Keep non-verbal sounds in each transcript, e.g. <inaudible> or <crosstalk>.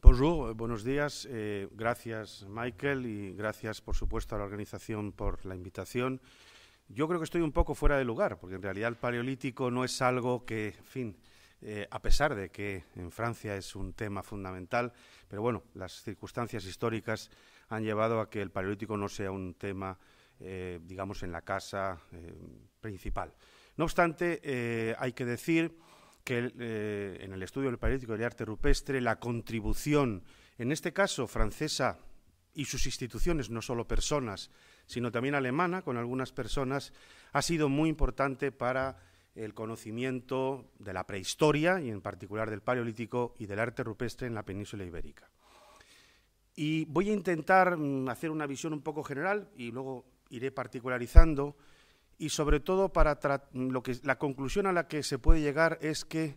Pues eh, buenos días. Eh, gracias, Michael, y gracias, por supuesto, a la organización por la invitación. Yo creo que estoy un poco fuera de lugar, porque en realidad el paleolítico no es algo que, fin, eh, a pesar de que en Francia es un tema fundamental, pero bueno, las circunstancias históricas han llevado a que el paleolítico no sea un tema, digamos, en la casa principal. No obstante, hay que decir que eh, en el estudio del Paleolítico y del arte rupestre la contribución, en este caso francesa y sus instituciones, no solo personas, sino también alemana, con algunas personas, ha sido muy importante para el conocimiento de la prehistoria y en particular del Paleolítico y del arte rupestre en la península ibérica. Y voy a intentar mm, hacer una visión un poco general y luego iré particularizando y sobre todo para lo que, la conclusión a la que se puede llegar es que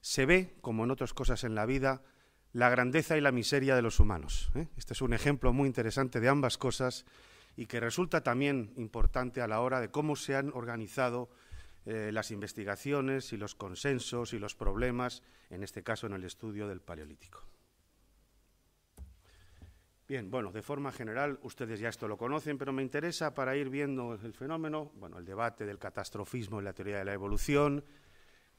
se ve, como en otras cosas en la vida, la grandeza y la miseria de los humanos. ¿eh? Este es un ejemplo muy interesante de ambas cosas y que resulta también importante a la hora de cómo se han organizado eh, las investigaciones y los consensos y los problemas, en este caso en el estudio del Paleolítico. Bien, bueno, de forma general, ustedes ya esto lo conocen, pero me interesa para ir viendo el fenómeno, bueno, el debate del catastrofismo y la teoría de la evolución,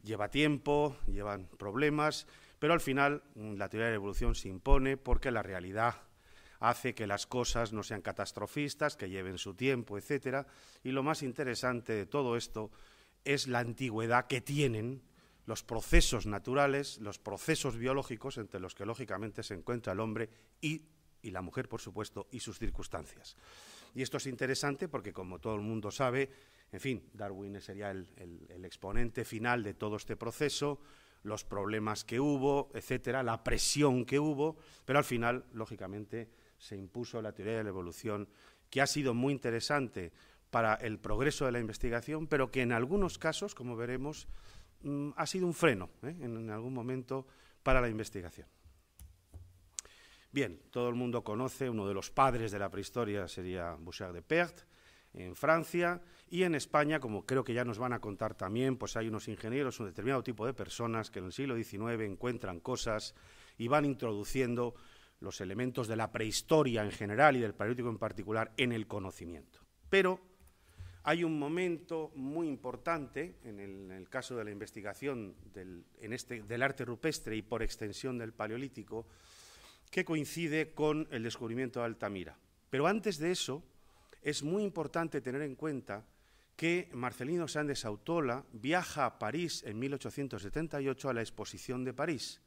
lleva tiempo, llevan problemas, pero al final mm, la teoría de la evolución se impone porque la realidad hace que las cosas no sean catastrofistas, que lleven su tiempo, etcétera, y lo más interesante de todo esto es la antigüedad que tienen los procesos naturales, los procesos biológicos entre los que lógicamente se encuentra el hombre y y la mujer, por supuesto, y sus circunstancias. Y esto es interesante porque, como todo el mundo sabe, en fin, Darwin sería el, exponente final de todo este proceso, los problemas que hubo, etcétera, la presión que hubo, pero al final, lógicamente, se impuso la teoría de la evolución, que ha sido muy interesante para el progreso de la investigación, pero que en algunos casos, como veremos, mm, ha sido un freno ¿eh? en algún momento para la investigación. Bien, todo el mundo conoce, uno de los padres de la prehistoria sería Bouchard de Perth en Francia y en España, como creo que ya nos van a contar también, pues hay unos ingenieros, un determinado tipo de personas que en el siglo XIX encuentran cosas y van introduciendo los elementos de la prehistoria en general y del paleolítico en particular en el conocimiento. Pero hay un momento muy importante en el, caso de la investigación este, del arte rupestre y por extensión del paleolítico, que coincide con el descubrimiento de Altamira. Pero antes de eso, es muy importante tener en cuenta que Marcelino Sández Autola viaja a París en 1878 a la exposición de París,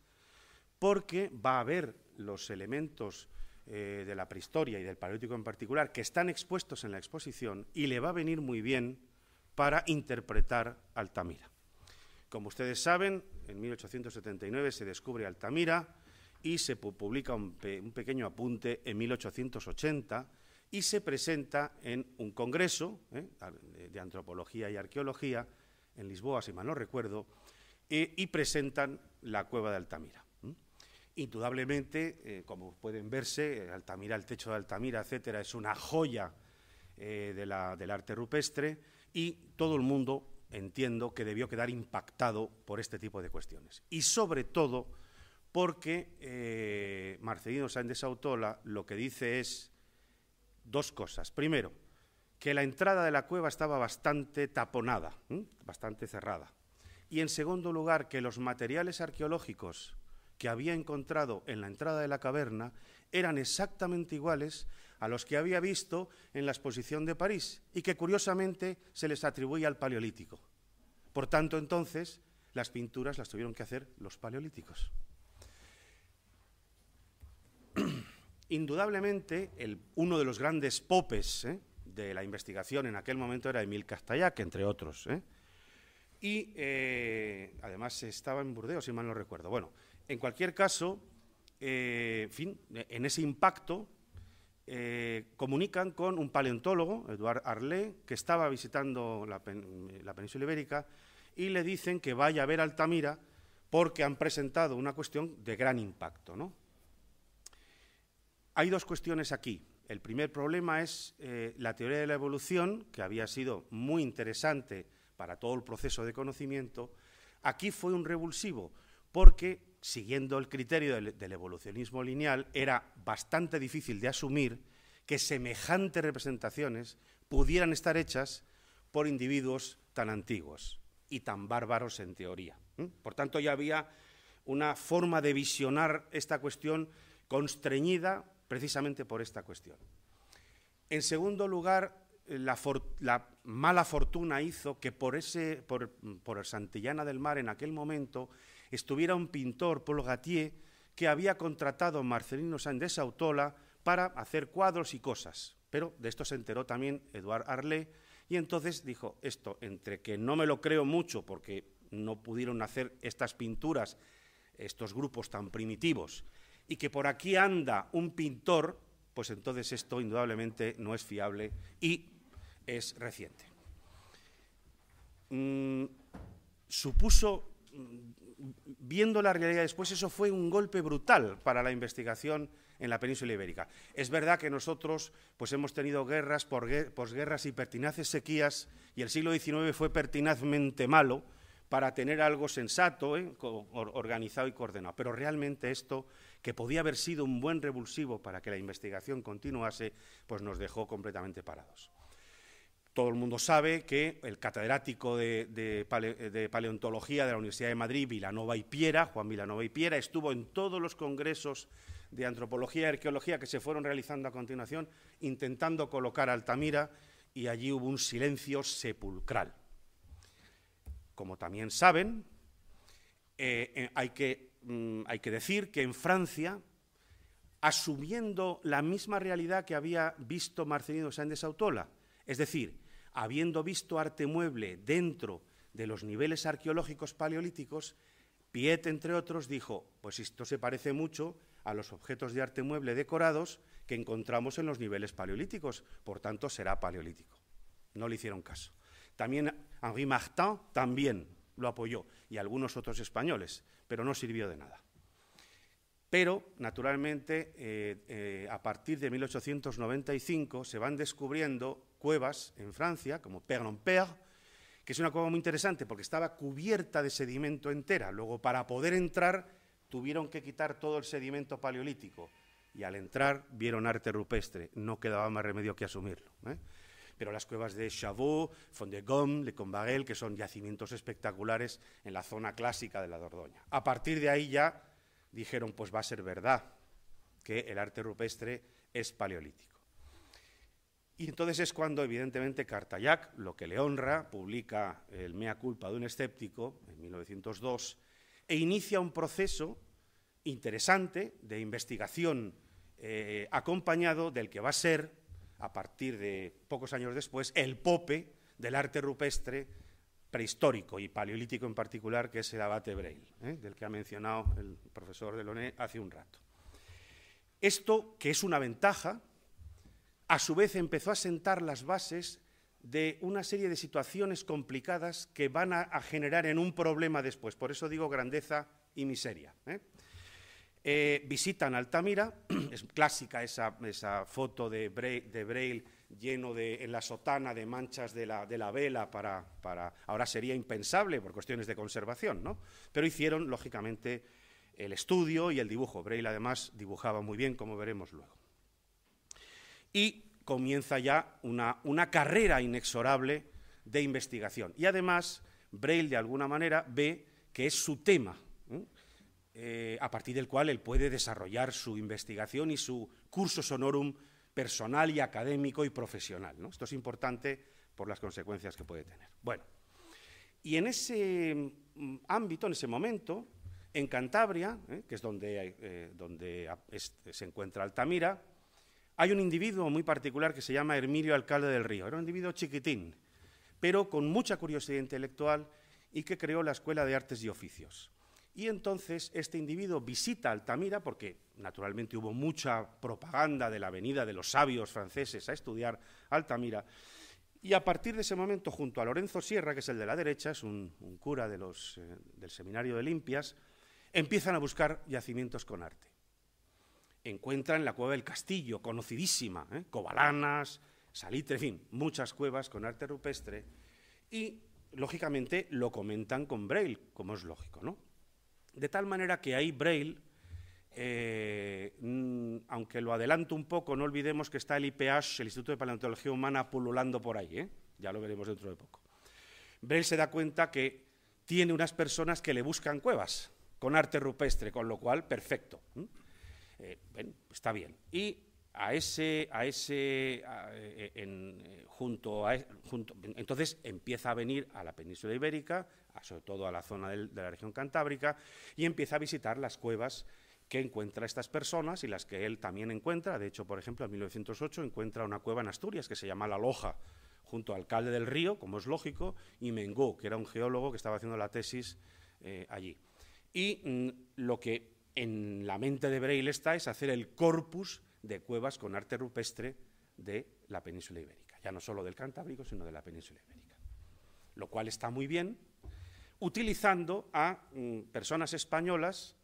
porque va a ver los elementos eh, de la prehistoria y del paleolítico en particular que están expuestos en la exposición y le va a venir muy bien para interpretar Altamira. Como ustedes saben, en 1879 se descubre Altamira, y se publica un, pequeño apunte en 1880 y se presenta en un congreso ¿eh? de antropología y arqueología en Lisboa, si mal no recuerdo, eh, y presentan la cueva de Altamira. Indudablemente, eh, como pueden verse, Altamira, el techo de Altamira, etcétera, es una joya del arte rupestre y todo el mundo entiendo que debió quedar impactado por este tipo de cuestiones. Y sobre todo porque eh, Marcelino Sánchez Autola lo que dice es dos cosas. Primero, que la entrada de la cueva estaba bastante taponada, bastante cerrada. Y en segundo lugar, que los materiales arqueológicos que había encontrado en la entrada de la caverna eran exactamente iguales a los que había visto en la exposición de París y que curiosamente se les atribuía al Paleolítico. Por tanto, entonces, las pinturas las tuvieron que hacer los paleolíticos. Indudablemente, uno de los grandes popes ¿eh? de la investigación en aquel momento era Emil Castayac, entre otros. ¿eh? Y eh, además estaba en Burdeos, si mal no recuerdo. Bueno, en cualquier caso, en ese impacto comunican con un paleontólogo, Eduard Arlé, que estaba visitando la, la, península ibérica, y le dicen que vaya a ver Altamira porque han presentado una cuestión de gran impacto. ¿no? Hay dos cuestiones aquí. El primer problema es eh, la teoría de la evolución, que había sido muy interesante para todo el proceso de conocimiento. Aquí fue un revulsivo, porque siguiendo el criterio del, evolucionismo lineal, era bastante difícil de asumir que semejantes representaciones pudieran estar hechas por individuos tan antiguos y tan bárbaros en teoría. Por tanto, ya había una forma de visionar esta cuestión constreñida, precisamente por esta cuestión. En segundo lugar, eh, la, mala fortuna hizo que por, ese, Santillana del Mar en aquel momento estuviera un pintor, Paul Gatier, que había contratado a Marcelino Sánchez Autola para hacer cuadros y cosas. Pero de esto se enteró también Eduard Arlé y entonces dijo esto, entre que no me lo creo mucho porque no pudieron hacer estas pinturas, estos grupos tan primitivos, y que por aquí anda un pintor, pues entonces esto indudablemente no es fiable y es reciente. Mm, supuso, mm, viendo la realidad después, eso fue un golpe brutal para la investigación en la península ibérica. Es verdad que nosotros pues, hemos tenido guerras, posguerras y pertinaces sequías, y el siglo XIX fue pertinazmente malo para tener algo sensato, ¿eh? organizado y coordenado. Pero realmente esto que podía haber sido un buen revulsivo para que la investigación continuase, pues nos dejó completamente parados. Todo el mundo sabe que el catedrático de, paleontología de la Universidad de Madrid, Vilanova y Piera, Juan Vilanova y Piera, estuvo en todos los congresos de antropología y arqueología que se fueron realizando a continuación, intentando colocar a Altamira, y allí hubo un silencio sepulcral. Como también saben, eh, eh, hay que Mm, hay que decir que en Francia, asumiendo la misma realidad que había visto Marcelino Sánchez Autola, es decir, habiendo visto arte mueble dentro de los niveles arqueológicos paleolíticos, Piet, entre otros, dijo, pues esto se parece mucho a los objetos de arte mueble decorados que encontramos en los niveles paleolíticos, por tanto será paleolítico. No le hicieron caso. También Henri Martin, también lo apoyó y algunos otros españoles, pero no sirvió de nada. Pero, naturalmente, eh, eh, a partir de 1895 se van descubriendo cuevas en Francia, como Père père que es una cueva muy interesante porque estaba cubierta de sedimento entera. Luego, para poder entrar, tuvieron que quitar todo el sedimento paleolítico. Y al entrar, vieron arte rupestre. No quedaba más remedio que asumirlo. ¿eh? pero las cuevas de Chabot, Fond de Gomme, de Combarel, que son yacimientos espectaculares en la zona clásica de la Dordoña. A partir de ahí ya dijeron, pues va a ser verdad que el arte rupestre es paleolítico. Y entonces es cuando, evidentemente, Cartayac, lo que le honra, publica el mea culpa de un escéptico en 1902 e inicia un proceso interesante de investigación eh, acompañado del que va a ser a partir de pocos años después, el pope del arte rupestre prehistórico y paleolítico en particular, que es el abate Breil, ¿eh? del que ha mencionado el profesor Deloné hace un rato. Esto, que es una ventaja, a su vez empezó a sentar las bases de una serie de situaciones complicadas que van a, generar en un problema después. Por eso digo grandeza y miseria. ¿eh? Eh, visitan Altamira, <clears throat> es clásica esa, foto de Braille, lleno de, en la sotana de manchas de la, de la vela para, Ahora sería impensable por cuestiones de conservación, ¿no? Pero hicieron, lógicamente, el estudio y el dibujo. Braille, además, dibujaba muy bien, como veremos luego. Y comienza ya una carrera inexorable de investigación. Y además, Braille, de alguna manera, ve que es su tema eh, a partir del cual él puede desarrollar su investigación y su curso sonorum personal y académico y profesional. Esto es importante por las consecuencias que puede tener. Bueno, y en ese mm, ámbito, en ese momento, en Cantabria, ¿eh? que es donde, eh, donde se encuentra Altamira, hay un individuo muy particular que se llama Hermilio Alcalde del Río. Era un individuo chiquitín, pero con mucha curiosidad intelectual y que creó la Escuela de Artes y Oficios. Y entonces este individuo visita Altamira, porque naturalmente hubo mucha propaganda de la venida de los sabios franceses a estudiar Altamira, y a partir de ese momento, junto a Lorenzo Sierra, que es el de la derecha, es un, cura eh, del seminario de Limpias, empiezan a buscar yacimientos con arte. Encuentran la cueva del Castillo, conocidísima, ¿eh? Cobalanas, Salitre, en fin, muchas cuevas con arte rupestre, y lógicamente lo comentan con Braille, como es lógico, ¿no? De tal manera que ahí Braille, eh, mm, aunque lo adelanto un poco, no olvidemos que está el IPH, el Instituto de Paleontología Humana, pululando por ahí, ¿eh? ya lo veremos dentro de poco. Braille se da cuenta que tiene unas personas que le buscan cuevas con arte rupestre, con lo cual, perfecto. Eh, está bien. Y a ese, a ese junto e, junto, entonces empieza a venir a la península ibérica sobre todo a la zona de la región cantábrica, y empieza a visitar las cuevas que encuentra estas personas y las que él también encuentra. De hecho, por ejemplo, en 1908 encuentra una cueva en Asturias que se llama La Loja, junto al alcalde del río, como es lógico, y Mengó, que era un geólogo que estaba haciendo la tesis eh, allí. Y mm, lo que en la mente de Braille está es hacer el corpus de cuevas con arte rupestre de la península ibérica, ya no solo del Cantábrico, sino de la península ibérica. Lo cual está muy bien, utilizando a mm, personas españolas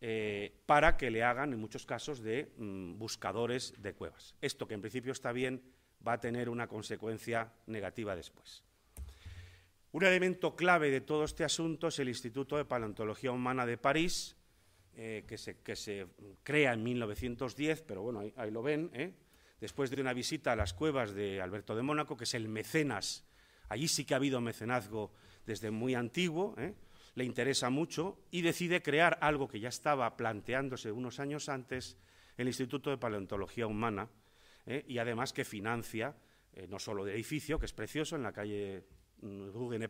eh, para que le hagan, en muchos casos, de mm, buscadores de cuevas. Esto que en principio está bien va a tener una consecuencia negativa después. Un elemento clave de todo este asunto es el Instituto de Paleontología Humana de París, eh, que, se, crea en 1910, pero bueno, ahí, lo ven, ¿eh? después de una visita a las cuevas de Alberto de Mónaco, que es el mecenas, allí sí que ha habido mecenazgo desde muy antiguo, ¿eh? le interesa mucho y decide crear algo que ya estaba planteándose unos años antes, el Instituto de Paleontología Humana, ¿eh? y además que financia eh, no solo el edificio, que es precioso en la calle mm, Rue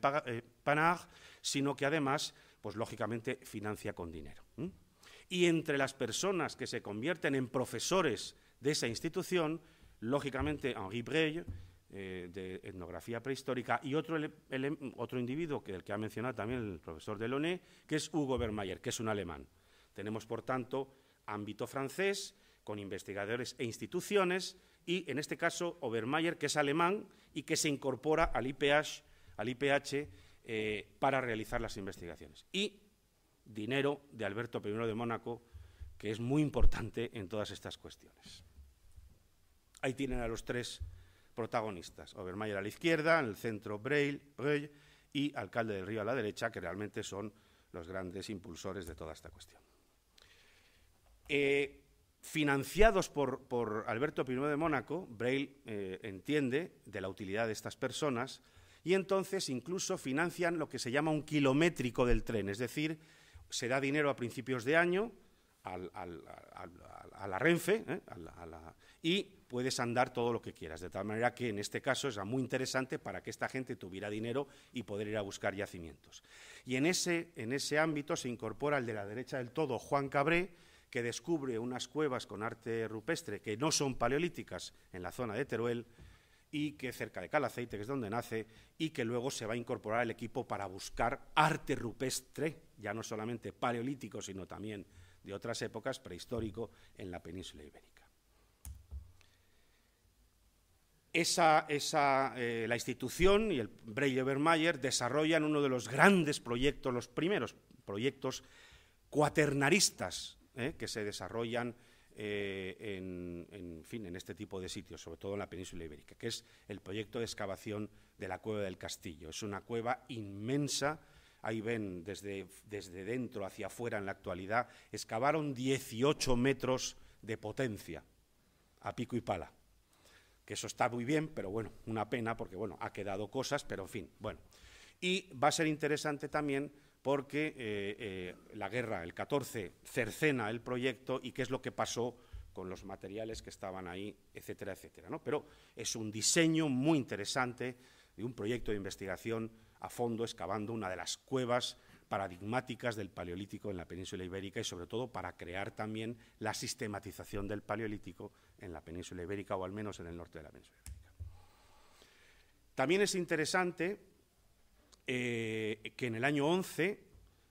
Panard, sino que además, pues lógicamente, financia con dinero. Y entre las personas que se convierten en profesores de esa institución, lógicamente Henri Breuil... Eh, de etnografía prehistórica y otro, otro individuo, que el que ha mencionado también el profesor Deloné, que es Hugo Bermayer, que es un alemán. Tenemos, por tanto, ámbito francés con investigadores e instituciones y, en este caso, Obermayer, que es alemán y que se incorpora al IPH, al IPH eh, para realizar las investigaciones. Y dinero de Alberto I de Mónaco, que es muy importante en todas estas cuestiones. Ahí tienen a los tres protagonistas. Obermayer a la izquierda, en el centro Breil, y Alcalde del Río a la derecha, que realmente son los grandes impulsores de toda esta cuestión. Eh, financiados por, por, Alberto I de Mónaco, Breil eh, entiende de la utilidad de estas personas y entonces incluso financian lo que se llama un kilométrico del tren, es decir, se da dinero a principios de año a la Renfe ¿eh? a y puedes andar todo lo que quieras. De tal manera que en este caso era muy interesante para que esta gente tuviera dinero y poder ir a buscar yacimientos. Y en ese, ámbito se incorpora el de la derecha del todo, Juan Cabré, que descubre unas cuevas con arte rupestre que no son paleolíticas en la zona de Teruel y que cerca de Calaceite, que es donde nace, y que luego se va a incorporar al equipo para buscar arte rupestre, ya no solamente paleolítico, sino también de otras épocas prehistórico en la península ibérica. Eh, la institución y el Breyer mayer desarrollan uno de los grandes proyectos, los primeros proyectos cuaternaristas eh, que se desarrollan eh, en, este tipo de sitios, sobre todo en la península ibérica, que es el proyecto de excavación de la cueva del castillo. Es una cueva inmensa, ahí ven desde, desde dentro hacia afuera en la actualidad, excavaron 18 metros de potencia a pico y pala que eso está muy bien, pero bueno, una pena porque, bueno, ha quedado cosas, pero en fin, bueno. Y va a ser interesante también porque eh, eh, la guerra, el 14, cercena el proyecto y qué es lo que pasó con los materiales que estaban ahí, etcétera, etcétera. ¿no? Pero es un diseño muy interesante de un proyecto de investigación a fondo, excavando una de las cuevas paradigmáticas del Paleolítico en la península ibérica y sobre todo para crear también la sistematización del Paleolítico en la península ibérica o al menos en el norte de la península ibérica. También es interesante eh, que en el año 11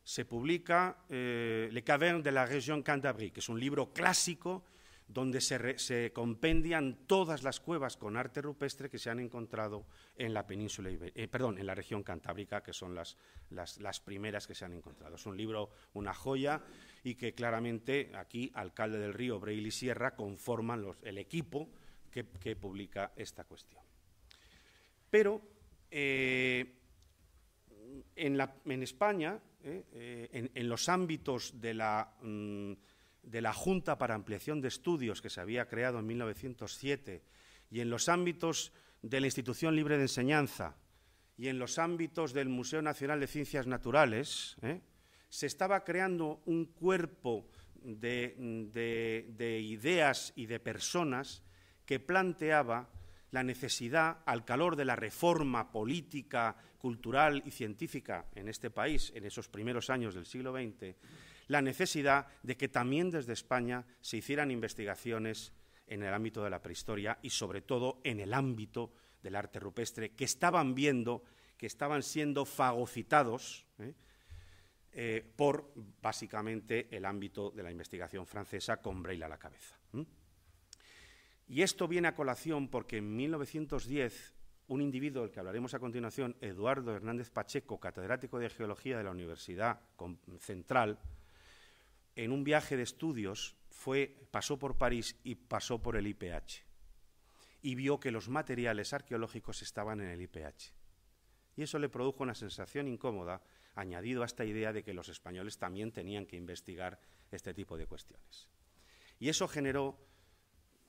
se publica eh, Le Cavernes de la Région Cantabrique, que es un libro clásico donde se, compendian todas las cuevas con arte rupestre que se han encontrado en la península eh, perdón, en la región cantábrica, que son las, las, primeras que se han encontrado. Es un libro, una joya, y que claramente aquí Alcalde del Río, Breil y Sierra conforman el equipo que, publica esta cuestión. Pero eh, en, en, España, eh, en, los ámbitos de la... Mm, de la Junta para Ampliación de Estudios que se había creado en 1907 y en los ámbitos de la Institución Libre de Enseñanza y en los ámbitos del Museo Nacional de Ciencias Naturales, ¿eh? se estaba creando un cuerpo de ideas y de personas que planteaba la necesidad, al calor de la reforma política, cultural y científica en este país en esos primeros años del siglo XX, la necesidad de que también desde España se hicieran investigaciones en el ámbito de la prehistoria y sobre todo en el ámbito del arte rupestre, que estaban viendo, que estaban siendo fagocitados ¿eh? Eh, por básicamente el ámbito de la investigación francesa con Braille a la cabeza. Y esto viene a colación porque en 1910 un individuo del que hablaremos a continuación, Eduardo Hernández Pacheco, catedrático de Geología de la Universidad Central, en un viaje de estudios, pasó por París y pasó por el IPH y vio que los materiales arqueológicos estaban en el IPH. Y eso le produjo una sensación incómoda, añadido a esta idea de que los españoles también tenían que investigar este tipo de cuestiones. Y eso generó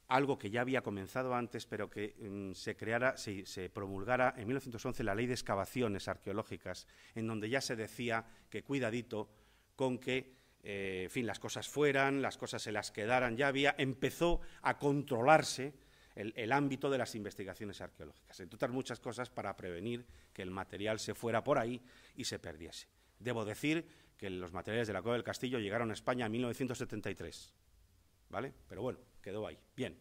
algo que ya había comenzado antes, pero que mm, se, creara, se, promulgara en 1911 la ley de excavaciones arqueológicas, en donde ya se decía que cuidadito con que eh, en fin, las cosas fueran, las cosas se las quedaran, ya había, empezó a controlarse el, ámbito de las investigaciones arqueológicas, En otras muchas cosas para prevenir que el material se fuera por ahí y se perdiese. Debo decir que los materiales de la Cueva del Castillo llegaron a España en 1973, ¿vale? Pero bueno, quedó ahí. Bien.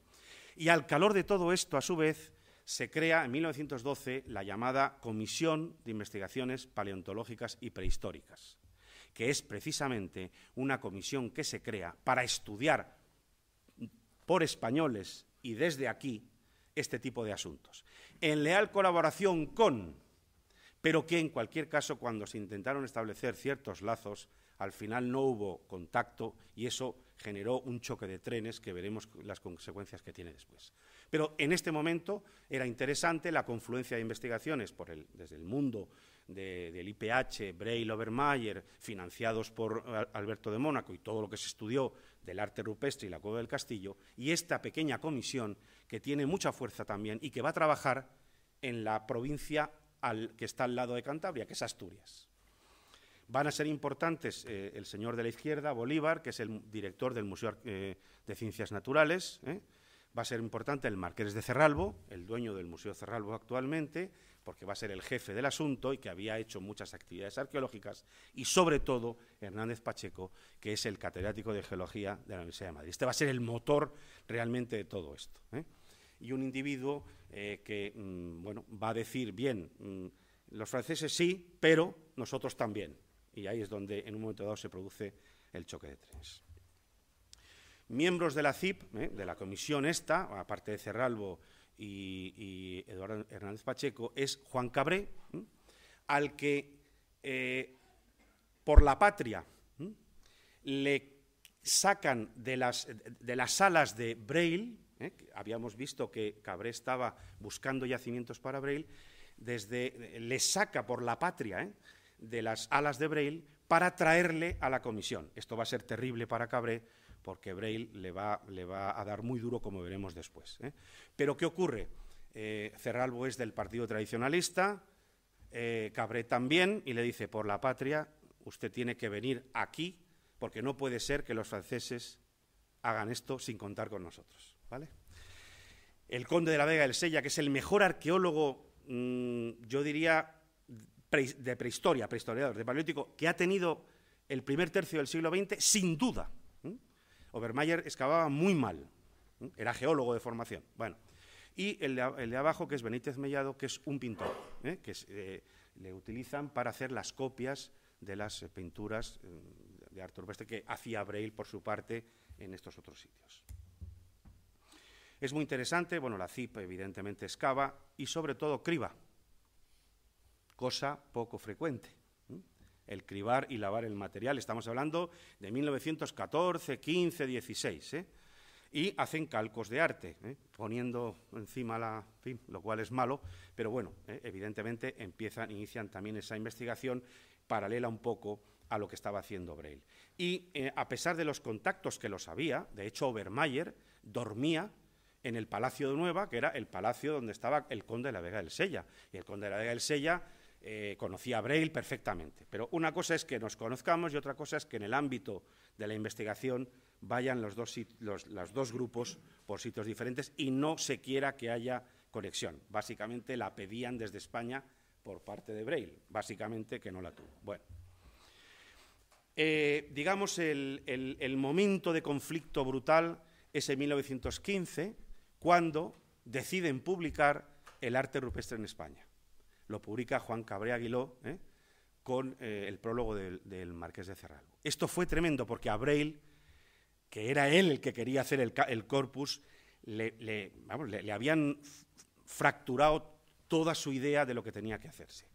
Y al calor de todo esto, a su vez, se crea en 1912 la llamada Comisión de Investigaciones Paleontológicas y Prehistóricas, que es precisamente una comisión que se crea para estudiar por españoles y desde aquí este tipo de asuntos. En leal colaboración con, pero que en cualquier caso cuando se intentaron establecer ciertos lazos, al final no hubo contacto y eso generó un choque de trenes que veremos las consecuencias que tiene después. Pero en este momento era interesante la confluencia de investigaciones desde el mundo del IPH, Breil, Obermeyer, financiados por Alberto de Mónaco y todo lo que se estudió del arte rupestre y la cueva del castillo, y esta pequeña comisión que tiene mucha fuerza también y que va a trabajar en la provincia al, que está al lado de Cantabria, que es Asturias. Van a ser importantes eh, el señor de la izquierda, Bolívar, que es el director del Museo eh, de Ciencias Naturales. Eh. Va a ser importante el marqués de Cerralbo, el dueño del Museo Cerralbo actualmente porque va a ser el jefe del asunto y que había hecho muchas actividades arqueológicas, y sobre todo Hernández Pacheco, que es el catedrático de geología de la Universidad de Madrid. Este va a ser el motor realmente de todo esto. ¿eh? Y un individuo eh, que mm, bueno, va a decir, bien, mm, los franceses sí, pero nosotros también. Y ahí es donde en un momento dado se produce el choque de trenes. Miembros de la CIP, ¿eh? de la comisión esta, aparte de Cerralbo, y, Eduardo Hernández Pacheco, es Juan Cabré, al que eh, por la patria le sacan de las, alas de Braille, ¿eh? habíamos visto que Cabré estaba buscando yacimientos para Braille, desde, le saca por la patria ¿eh? de las alas de Braille para traerle a la comisión. Esto va a ser terrible para Cabré porque Braille le va, a dar muy duro, como veremos después. ¿eh? Pero ¿qué ocurre? Eh, Cerralbo es del Partido Tradicionalista, eh, Cabré también, y le dice, por la patria, usted tiene que venir aquí, porque no puede ser que los franceses hagan esto sin contar con nosotros. El conde de la Vega del Sella, que es el mejor arqueólogo, mm, yo diría, de prehistoria, prehistoriador, de paleolítico, que ha tenido el primer tercio del siglo XX, sin duda, Obermayer excavaba muy mal, era geólogo de formación. Bueno, y el de, abajo, que es Benítez Mellado, que es un pintor, ¿eh? que eh, le utilizan para hacer las copias de las eh, pinturas de artur Veste que hacía Breil por su parte en estos otros sitios. Es muy interesante, bueno, la CIP evidentemente excava y sobre todo criba, cosa poco frecuente el cribar y lavar el material. Estamos hablando de 1914, 15, 16. Y hacen calcos de arte, ¿eh? poniendo encima la. fin, lo cual es malo, pero bueno, ¿eh? evidentemente empiezan, inician también esa investigación paralela un poco a lo que estaba haciendo Braille. Y eh, a pesar de los contactos que los había, de hecho, Obermayer dormía en el Palacio de Nueva, que era el palacio donde estaba el conde de la Vega del Sella. Y el conde de la Vega del Sella eh, conocía a Braille perfectamente. Pero una cosa es que nos conozcamos y otra cosa es que en el ámbito de la investigación vayan los dos, grupos por sitios diferentes y no se quiera que haya conexión. Básicamente la pedían desde España por parte de Braille, básicamente que no la tuvo. Bueno, eh, digamos el, el momento de conflicto brutal es en 1915, cuando deciden publicar el arte rupestre en España lo publica Juan Cabré Aguiló ¿eh? con eh, el prólogo del, Marqués de Cerralbo. Esto fue tremendo porque a Braille, que era él el que quería hacer el, corpus, le, habían fracturado toda su idea de lo que tenía que hacerse.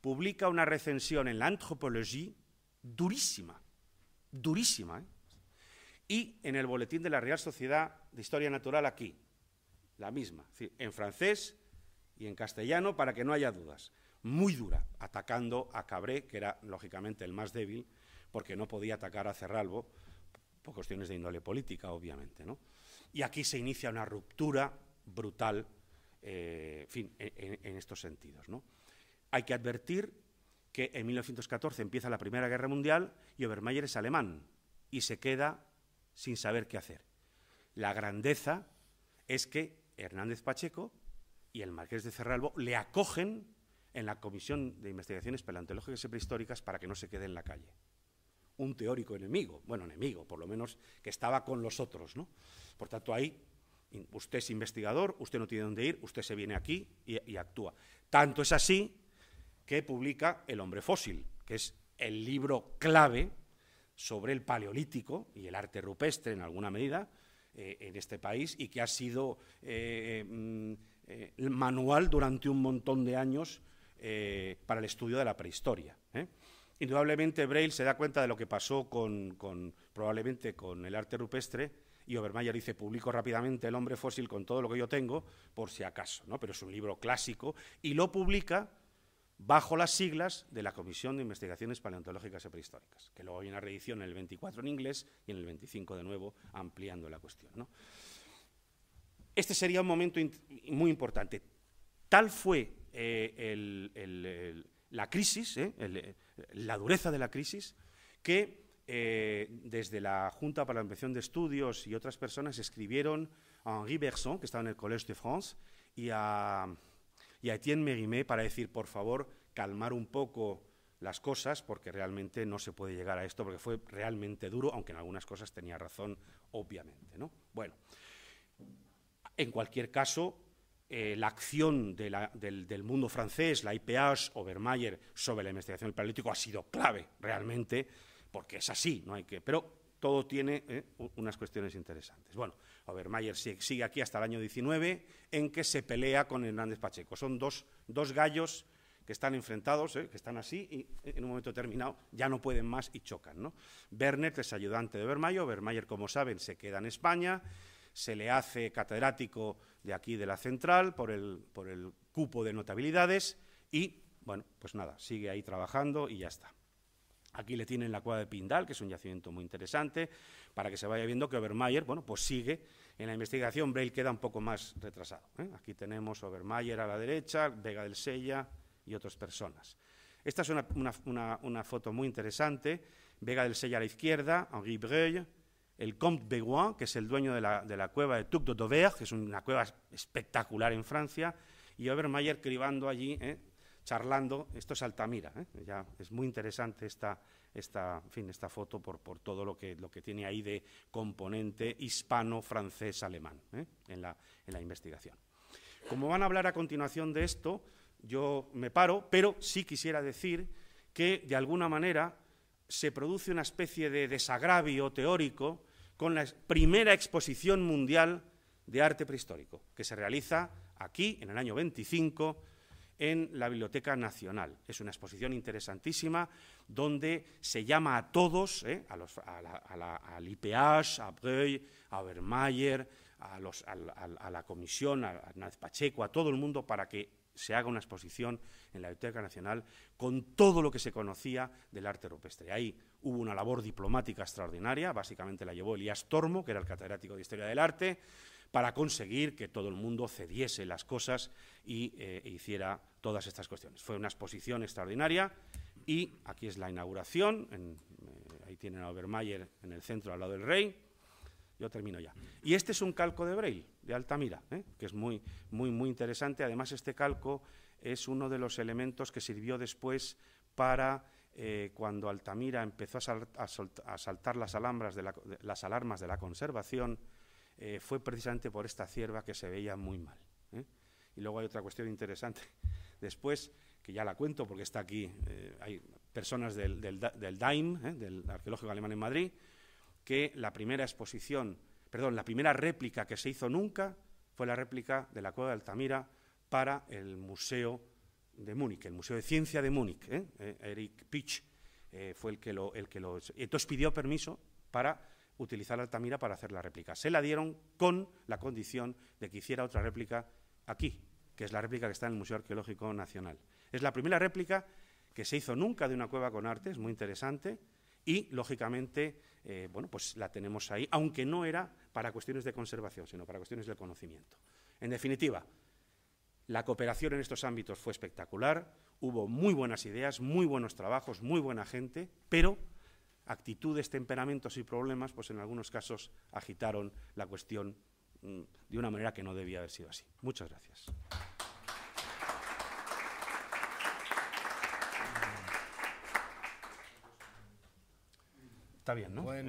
Publica una recensión en la Anthropologie durísima, durísima, ¿eh? y en el Boletín de la Real Sociedad de Historia Natural aquí, la misma, en francés, y en castellano para que no haya dudas. Muy dura, atacando a Cabré, que era lógicamente el más débil, porque no podía atacar a Cerralbo por cuestiones de índole política, obviamente. ¿no? Y aquí se inicia una ruptura brutal, eh, en estos sentidos. ¿no? Hay que advertir que en 1914 empieza la Primera Guerra Mundial y Obermeyer es alemán y se queda sin saber qué hacer. La grandeza es que Hernández Pacheco y el marqués de Cerralbo le acogen en la Comisión de Investigaciones Paleontológicas y Prehistóricas para que no se quede en la calle. Un teórico enemigo, bueno, enemigo, por lo menos, que estaba con los otros, ¿no? Por tanto, ahí usted es investigador, usted no tiene dónde ir, usted se viene aquí y, actúa. Tanto es así que publica El hombre fósil, que es el libro clave sobre el paleolítico y el arte rupestre, en alguna medida, eh, en este país, y que ha sido... Eh, eh, mm, eh, manual durante un montón de años eh, para el estudio de la prehistoria. ¿eh? Indudablemente Braille se da cuenta de lo que pasó con, probablemente con el arte rupestre y Obermeyer dice, publico rápidamente El hombre fósil con todo lo que yo tengo, por si acaso, pero es un libro clásico y lo publica bajo las siglas de la Comisión de Investigaciones Paleontológicas y Prehistóricas, que luego hay una reedición en el 24 en inglés y en el 25 de nuevo ampliando la cuestión este sería un momento muy importante. Tal fue eh, la crisis, eh, eh, la dureza de la crisis, que desde la Junta para la Invención de Estudios y otras personas escribieron a Henri Bergson, que estaba en el Collège de France, y a, y Etienne Mérimée para decir, por favor, calmar un poco las cosas, porque realmente no se puede llegar a esto, porque fue realmente duro, aunque en algunas cosas tenía razón, obviamente. ¿no? Bueno. En cualquier caso, eh, la acción del, mundo francés, la IPA, Obermayer, sobre la investigación del paralítico, ha sido clave realmente, porque es así, no hay que. Pero todo tiene eh, unas cuestiones interesantes. Bueno, Obermayer sigue aquí hasta el año 19, en que se pelea con Hernández Pacheco. Son dos, gallos que están enfrentados, eh, que están así, y en un momento determinado ya no pueden más y chocan. ¿no? es ayudante de Obermayer, Obermayer, como saben, se queda en España, se le hace catedrático de aquí de la central por el, cupo de notabilidades y, bueno, pues nada, sigue ahí trabajando y ya está. Aquí le tienen la cueva de Pindal, que es un yacimiento muy interesante, para que se vaya viendo que Obermayer, bueno, pues sigue en la investigación, Braille queda un poco más retrasado. ¿eh? Aquí tenemos Obermayer a la derecha, Vega del Sella y otras personas. Esta es una, foto muy interesante, Vega del Sella a la izquierda, Henri Breuil, el Comte Beguin, que es el dueño de la, de la cueva de Tuc de que es una cueva espectacular en Francia, y Obermayer cribando allí, ¿eh? charlando. Esto es Altamira. ¿eh? Ya es muy interesante esta, foto por, todo lo que, lo que tiene ahí de componente hispano-francés-alemán alemán ¿eh? en la investigación. Como van a hablar a continuación de esto, yo me paro, pero sí quisiera decir que, de alguna manera, se produce una especie de desagravio teórico con la primera exposición mundial de arte prehistórico, que se realiza aquí en el año 25 en la Biblioteca Nacional. Es una exposición interesantísima donde se llama a todos, al ¿eh? a los, a, a, Breuil, a Vermeyer, a, la, comisión, a Naz Pacheco, a todo el mundo, para que se haga una exposición en la Biblioteca Nacional con todo lo que se conocía del arte rupestre. Ahí hubo una labor diplomática extraordinaria, básicamente la llevó Elías Tormo, que era el catedrático de Historia del Arte, para conseguir que todo el mundo cediese las cosas y e hiciera todas estas cuestiones. Fue una exposición extraordinaria y aquí es la inauguración, eh, ahí tienen a Obermeier en el centro, al lado del rey, yo termino ya. Y este es un calco de Braille, de Altamira, ¿eh? que es muy, muy, muy interesante. Además, este calco es uno de los elementos que sirvió después para eh, cuando Altamira empezó a, saltar las, alambras de las alarmas de la conservación, eh, fue precisamente por esta cierva que se veía muy mal. Y luego hay otra cuestión interesante. <laughs> Después, que ya la cuento porque está aquí, hay personas del, del, del DAIM, del Arqueológico Alemán en Madrid, que la primera exposición, perdón, la primera réplica que se hizo nunca fue la réplica de la cueva de Altamira para el Museo de Múnich, el Museo de Ciencia de Múnich. ¿eh? Eh, Eric Pitch eh, fue el que, lo, el que lo... Entonces pidió permiso para utilizar Altamira para hacer la réplica. Se la dieron con la condición de que hiciera otra réplica aquí, que es la réplica que está en el Museo Arqueológico Nacional. Es la primera réplica que se hizo nunca de una cueva con arte, es muy interesante, y lógicamente eh, bueno, pues la tenemos ahí, aunque no era para cuestiones de conservación, sino para cuestiones del conocimiento. En definitiva, la cooperación en estos ámbitos fue espectacular, hubo muy buenas ideas, muy buenos trabajos, muy buena gente, pero actitudes, temperamentos y problemas, pues en algunos casos agitaron la cuestión mm, de una manera que no debía haber sido así. Muchas gracias. Está bien, ¿no?